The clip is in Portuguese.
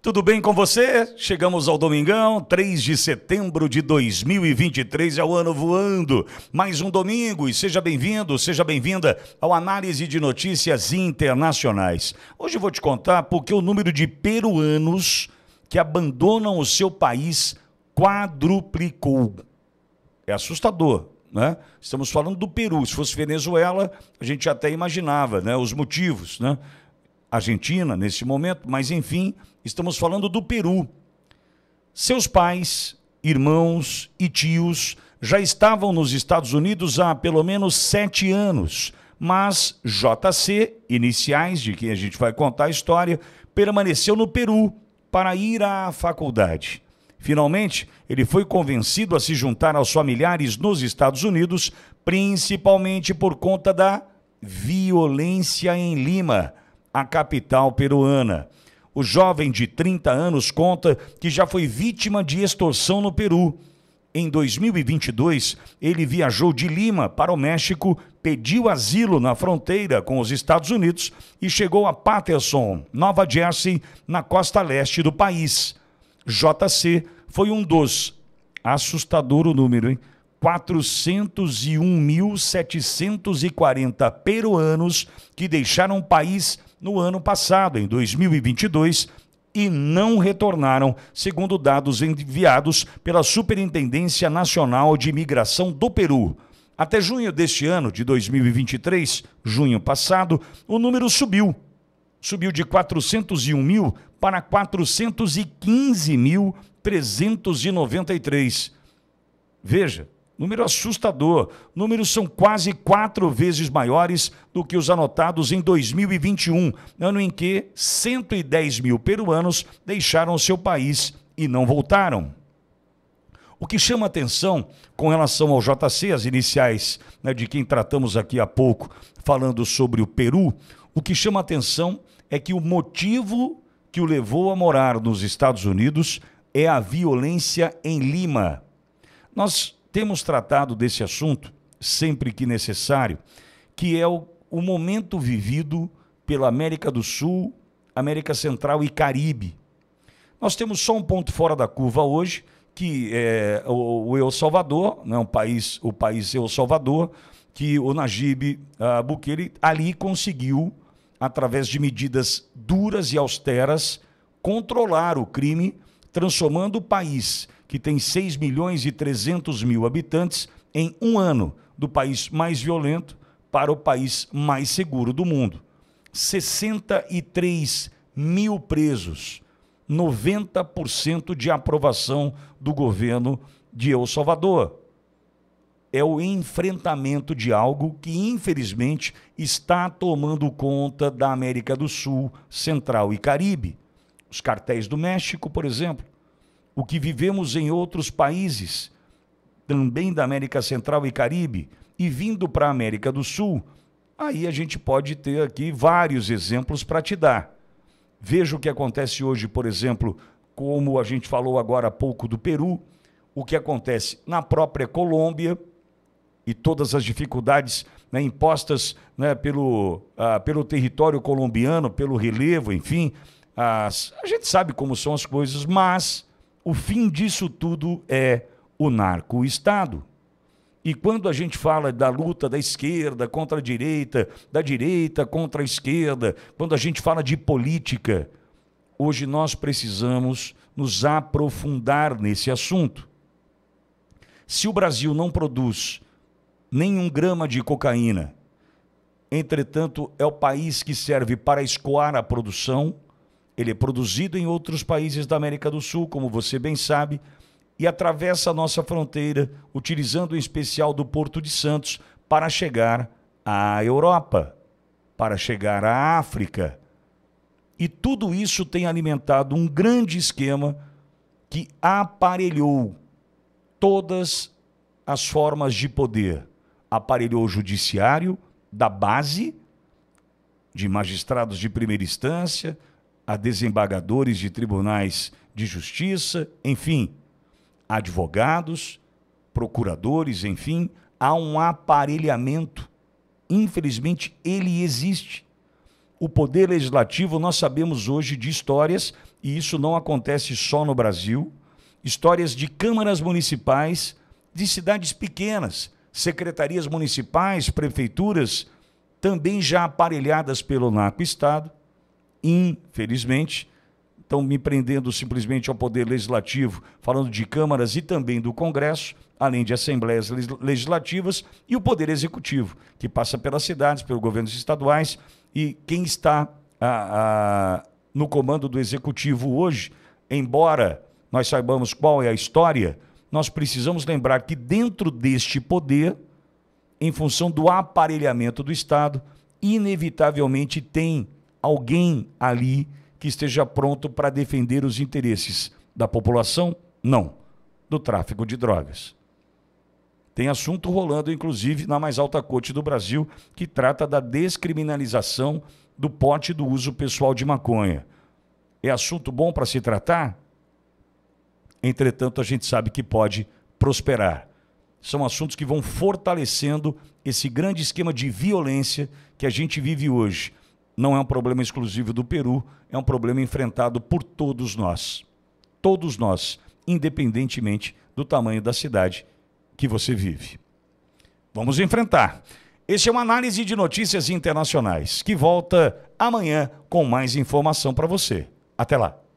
Tudo bem com você? Chegamos ao domingão, 3 de setembro de 2023, é o ano voando. Mais um domingo e seja bem-vindo, seja bem-vinda ao Análise de Notícias Internacionais. Hoje eu vou te contar porque o número de peruanos que abandonam o seu país quadruplicou. É assustador, né? Estamos falando do Peru. Se fosse Venezuela, a gente até imaginava né, os motivos, né? Argentina neste momento, mas enfim, estamos falando do Peru. Seus pais, irmãos e tios já estavam nos Estados Unidos há pelo menos sete anos, mas JC, iniciais de quem a gente vai contar a história, permaneceu no Peru para ir à faculdade. Finalmente, ele foi convencido a se juntar aos familiares nos Estados Unidos, principalmente por conta da violência em Lima a capital peruana. O jovem de 30 anos conta que já foi vítima de extorsão no Peru. Em 2022, ele viajou de Lima para o México, pediu asilo na fronteira com os Estados Unidos e chegou a Patterson, Nova Jersey, na costa leste do país. JC foi um dos. Assustador o número, hein? 401.740 peruanos que deixaram o país no ano passado, em 2022, e não retornaram, segundo dados enviados pela Superintendência Nacional de Imigração do Peru. Até junho deste ano, de 2023, junho passado, o número subiu. Subiu de 401 mil para 415.393. Veja, Número assustador. Números são quase quatro vezes maiores do que os anotados em 2021, ano em que 110 mil peruanos deixaram seu país e não voltaram. O que chama atenção com relação ao JC, as iniciais né, de quem tratamos aqui há pouco, falando sobre o Peru, o que chama atenção é que o motivo que o levou a morar nos Estados Unidos é a violência em Lima. Nós temos tratado desse assunto sempre que necessário, que é o, o momento vivido pela América do Sul, América Central e Caribe. Nós temos só um ponto fora da curva hoje, que é o, o El Salvador, né, um país, o país El Salvador, que o Najib uh, Bukele ali conseguiu, através de medidas duras e austeras, controlar o crime transformando o país, que tem 6 milhões e 300 mil habitantes, em um ano, do país mais violento para o país mais seguro do mundo. 63 mil presos, 90% de aprovação do governo de El Salvador. É o enfrentamento de algo que, infelizmente, está tomando conta da América do Sul, Central e Caribe os cartéis do México, por exemplo, o que vivemos em outros países, também da América Central e Caribe, e vindo para a América do Sul, aí a gente pode ter aqui vários exemplos para te dar. Veja o que acontece hoje, por exemplo, como a gente falou agora há pouco do Peru, o que acontece na própria Colômbia e todas as dificuldades né, impostas né, pelo, ah, pelo território colombiano, pelo relevo, enfim, as, a gente sabe como são as coisas, mas o fim disso tudo é o narco-estado. E quando a gente fala da luta da esquerda contra a direita, da direita contra a esquerda, quando a gente fala de política, hoje nós precisamos nos aprofundar nesse assunto. Se o Brasil não produz nenhum grama de cocaína, entretanto, é o país que serve para escoar a produção ele é produzido em outros países da América do Sul, como você bem sabe, e atravessa a nossa fronteira, utilizando em especial do Porto de Santos, para chegar à Europa, para chegar à África. E tudo isso tem alimentado um grande esquema que aparelhou todas as formas de poder. Aparelhou o judiciário da base, de magistrados de primeira instância, a desembargadores de tribunais de justiça, enfim, advogados, procuradores, enfim, há um aparelhamento. Infelizmente, ele existe. O poder legislativo, nós sabemos hoje de histórias, e isso não acontece só no Brasil, histórias de câmaras municipais de cidades pequenas, secretarias municipais, prefeituras, também já aparelhadas pelo NACO Estado, infelizmente, estão me prendendo simplesmente ao poder legislativo, falando de câmaras e também do Congresso, além de assembleias legislativas e o poder executivo, que passa pelas cidades, pelos governos estaduais e quem está a, ah, a, ah, no comando do executivo hoje, embora nós saibamos qual é a história, nós precisamos lembrar que dentro deste poder, em função do aparelhamento do Estado, inevitavelmente tem alguém ali que esteja pronto para defender os interesses da população? Não. Do tráfico de drogas. Tem assunto rolando, inclusive, na mais alta corte do Brasil, que trata da descriminalização do porte do uso pessoal de maconha. É assunto bom para se tratar? Entretanto, a gente sabe que pode prosperar. São assuntos que vão fortalecendo esse grande esquema de violência que a gente vive hoje não é um problema exclusivo do Peru, é um problema enfrentado por todos nós. Todos nós, independentemente do tamanho da cidade que você vive. Vamos enfrentar. Esse é uma análise de notícias internacionais que volta amanhã com mais informação para você. Até lá.